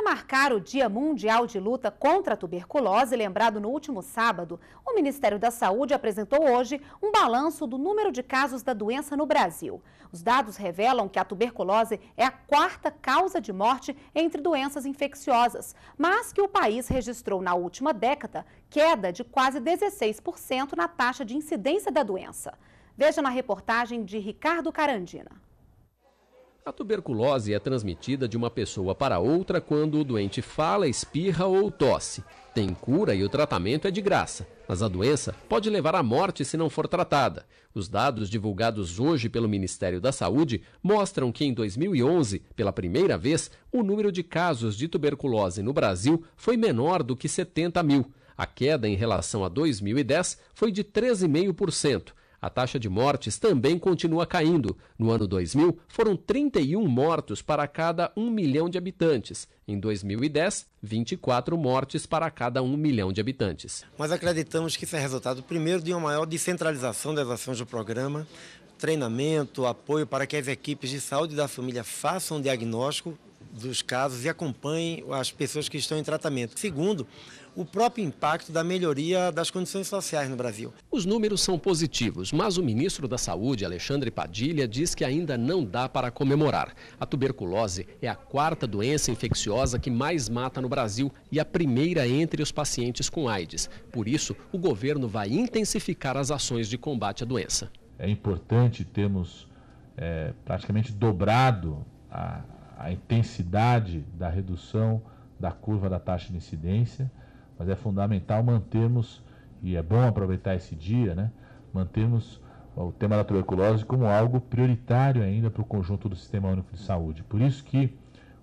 Para marcar o Dia Mundial de Luta contra a Tuberculose, lembrado no último sábado, o Ministério da Saúde apresentou hoje um balanço do número de casos da doença no Brasil. Os dados revelam que a tuberculose é a quarta causa de morte entre doenças infecciosas, mas que o país registrou na última década queda de quase 16% na taxa de incidência da doença. Veja na reportagem de Ricardo Carandina. A tuberculose é transmitida de uma pessoa para outra quando o doente fala, espirra ou tosse. Tem cura e o tratamento é de graça, mas a doença pode levar à morte se não for tratada. Os dados divulgados hoje pelo Ministério da Saúde mostram que em 2011, pela primeira vez, o número de casos de tuberculose no Brasil foi menor do que 70 mil. A queda em relação a 2010 foi de 13,5%, a taxa de mortes também continua caindo. No ano 2000, foram 31 mortos para cada 1 milhão de habitantes. Em 2010, 24 mortes para cada 1 milhão de habitantes. Mas acreditamos que isso é resultado, primeiro, de uma maior descentralização das ações do programa, treinamento, apoio para que as equipes de saúde da família façam um diagnóstico dos casos e acompanhem as pessoas que estão em tratamento. Segundo, o próprio impacto da melhoria das condições sociais no Brasil. Os números são positivos, mas o ministro da Saúde, Alexandre Padilha, diz que ainda não dá para comemorar. A tuberculose é a quarta doença infecciosa que mais mata no Brasil e a primeira entre os pacientes com AIDS. Por isso, o governo vai intensificar as ações de combate à doença. É importante termos é, praticamente dobrado a, a intensidade da redução da curva da taxa de incidência mas é fundamental mantermos, e é bom aproveitar esse dia, né, mantermos o tema da tuberculose como algo prioritário ainda para o conjunto do Sistema Único de Saúde. Por isso que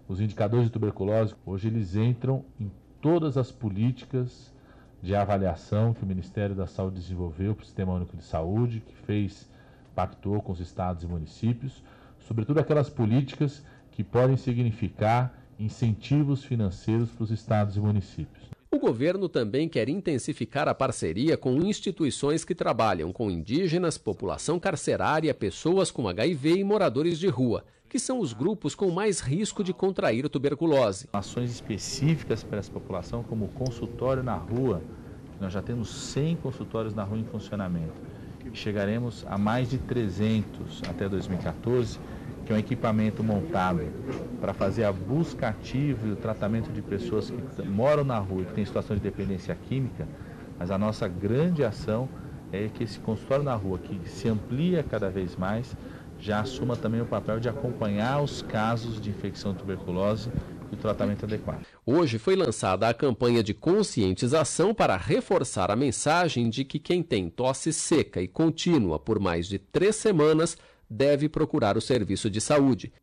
os indicadores de tuberculose, hoje eles entram em todas as políticas de avaliação que o Ministério da Saúde desenvolveu para o Sistema Único de Saúde, que fez, pactou com os estados e municípios, sobretudo aquelas políticas que podem significar incentivos financeiros para os estados e municípios. Né governo também quer intensificar a parceria com instituições que trabalham com indígenas, população carcerária, pessoas com HIV e moradores de rua, que são os grupos com mais risco de contrair tuberculose. Ações específicas para essa população, como o consultório na rua, nós já temos 100 consultórios na rua em funcionamento. Chegaremos a mais de 300 até 2014 que é um equipamento montado para fazer a busca ativa e o tratamento de pessoas que moram na rua e que têm situação de dependência química, mas a nossa grande ação é que esse consultório na rua, que se amplia cada vez mais, já assuma também o papel de acompanhar os casos de infecção de tuberculose e o tratamento adequado. Hoje foi lançada a campanha de conscientização para reforçar a mensagem de que quem tem tosse seca e contínua por mais de três semanas deve procurar o serviço de saúde